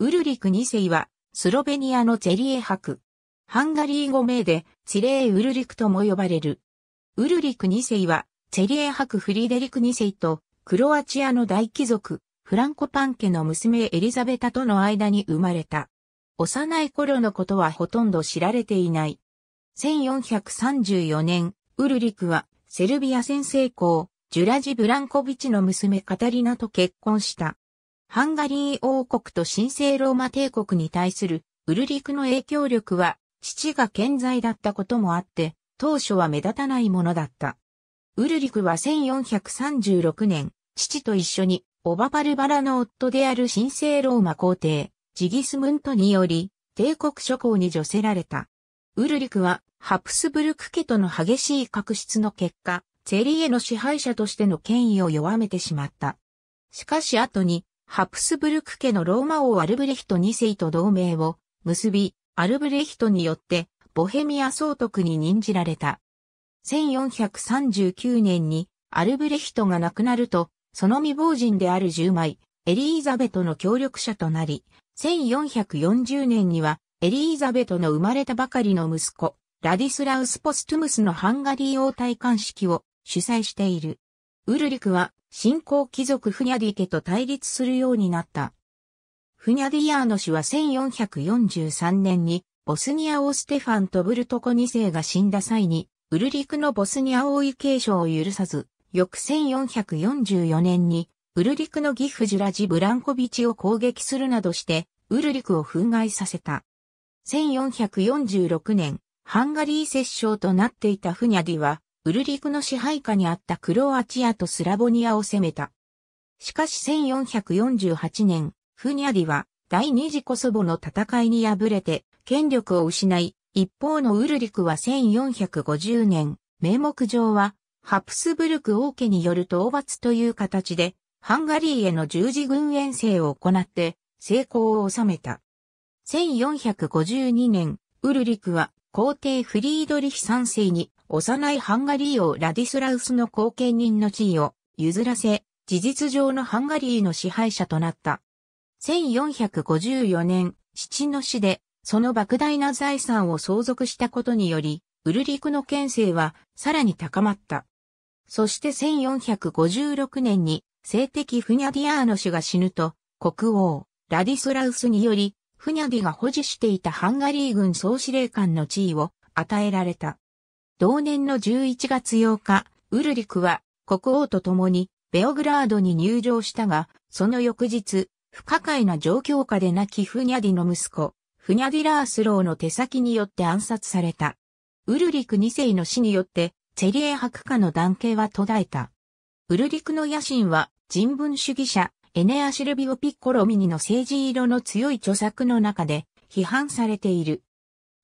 ウルリク2世は、スロベニアのゼリエ博。ハンガリー語名で、チレー・ウルリクとも呼ばれる。ウルリク2世は、チェリエ博フリデリク2世と、クロアチアの大貴族、フランコパン家の娘エリザベタとの間に生まれた。幼い頃のことはほとんど知られていない。1434年、ウルリクは、セルビア先生校、ジュラジ・ブランコビチの娘カタリナと結婚した。ハンガリー王国と神聖ローマ帝国に対するウルリクの影響力は父が健在だったこともあって、当初は目立たないものだった。ウルリクは1436年、父と一緒にオバパルバラの夫である神聖ローマ皇帝、ジギスムントにより、帝国諸侯に除せられた。ウルリクは、ハプスブルク家との激しい確執の結果、セリへの支配者としての権威を弱めてしまった。しかし後に、ハプスブルク家のローマ王アルブレヒト2世と同盟を結び、アルブレヒトによってボヘミア総督に任じられた。1439年にアルブレヒトが亡くなると、その未亡人である10枚、エリーザベトの協力者となり、1440年にはエリーザベトの生まれたばかりの息子、ラディスラウス・ポストゥムスのハンガリー王体冠式を主催している。ウルリクは新興貴族フニャディ家と対立するようになった。フニャディアーノ氏は1443年にボスニア王ステファンとブルトコ2世が死んだ際に、ウルリクのボスニア王位継承を許さず、翌1444年に、ウルリクのギフジュラジ・ブランコビチを攻撃するなどして、ウルリクを憤慨させた。1446年、ハンガリー摂政となっていたフニャディは、ウルリクの支配下にあったクロアチアとスラボニアを攻めた。しかし1448年、フニャディは第二次コソボの戦いに敗れて権力を失い、一方のウルリクは1450年、名目上はハプスブルク王家による討伐という形で、ハンガリーへの十字軍遠征を行って成功を収めた。1452年、ウルリクは皇帝フリードリヒ3世に幼いハンガリー王ラディスラウスの後見人の地位を譲らせ、事実上のハンガリーの支配者となった。1454年、父の死で、その莫大な財産を相続したことにより、ウルリクの権勢はさらに高まった。そして1456年に、性的フニャディアーノ氏が死ぬと、国王、ラディスラウスにより、フニャディが保持していたハンガリー軍総司令官の地位を与えられた。同年の11月8日、ウルリクは国王と共にベオグラードに入場したが、その翌日、不可解な状況下で亡きフニャディの息子、フニャディラースローの手先によって暗殺された。ウルリク2世の死によって、チェリエ博家の断系は途絶えた。ウルリクの野心は人文主義者、エネア・シルビオ・ピッコロ・ミニの政治色の強い著作の中で批判されている。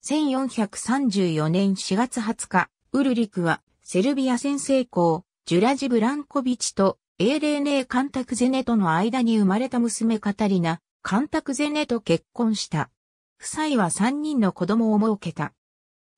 1434年4月20日、ウルリクはセルビア先生校、ジュラジ・ブランコビチと英霊霊カンタクゼネとの間に生まれた娘カタリナ、カンタクゼネと結婚した。夫妻は3人の子供を設けた。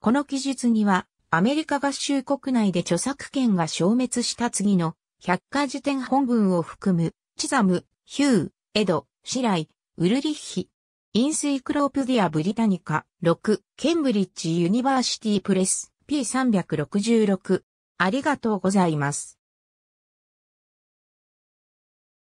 この記述には、アメリカ合衆国内で著作権が消滅した次の百科事典本文を含むチザム、ヒュー、エド、シライ、ウルリッヒ。インスイクロープディア・ブリタニカ、6、ケンブリッジ・ユニバーシティ・プレス、P366。ありがとうございます。